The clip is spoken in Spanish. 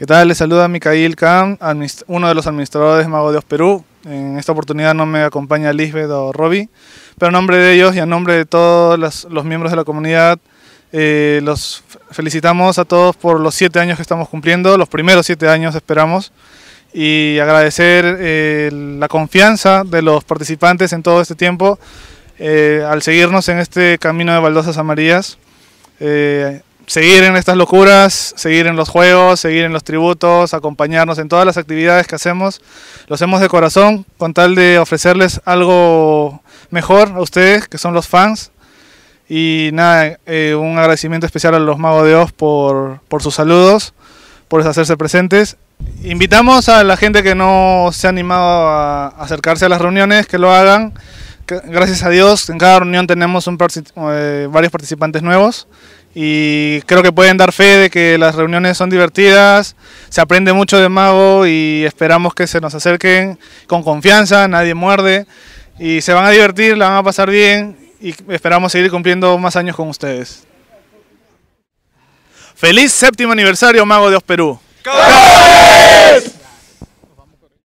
¿Qué tal? Les saluda Micael Khan, uno de los administradores de Mago Dios Perú. En esta oportunidad no me acompaña Lisbeth o Robbie, pero en nombre de ellos y en nombre de todos los, miembros de la comunidad, eh, los felicitamos a todos por los siete años que estamos cumpliendo, los primeros siete años esperamos, y agradecer eh, la confianza de los participantes en todo este tiempo eh, al seguirnos en este camino de baldosas amarillas. Eh, seguir en estas locuras, seguir en los juegos, seguir en los tributos, acompañarnos en todas las actividades que hacemos. los hacemos de corazón con tal de ofrecerles algo mejor a ustedes, que son los fans. Y nada, eh, un agradecimiento especial a los Magos de Oz por, por sus saludos, por hacerse presentes Invitamos a la gente que no se ha animado a acercarse a las reuniones que lo hagan gracias a Dios, en cada reunión tenemos eh, varios participantes nuevos y creo que pueden dar fe de que las reuniones son divertidas, se aprende mucho de Mago y esperamos que se nos acerquen con confianza, nadie muerde y se van a divertir, la van a pasar bien y esperamos seguir cumpliendo más años con ustedes. Feliz séptimo aniversario Mago de Os Perú.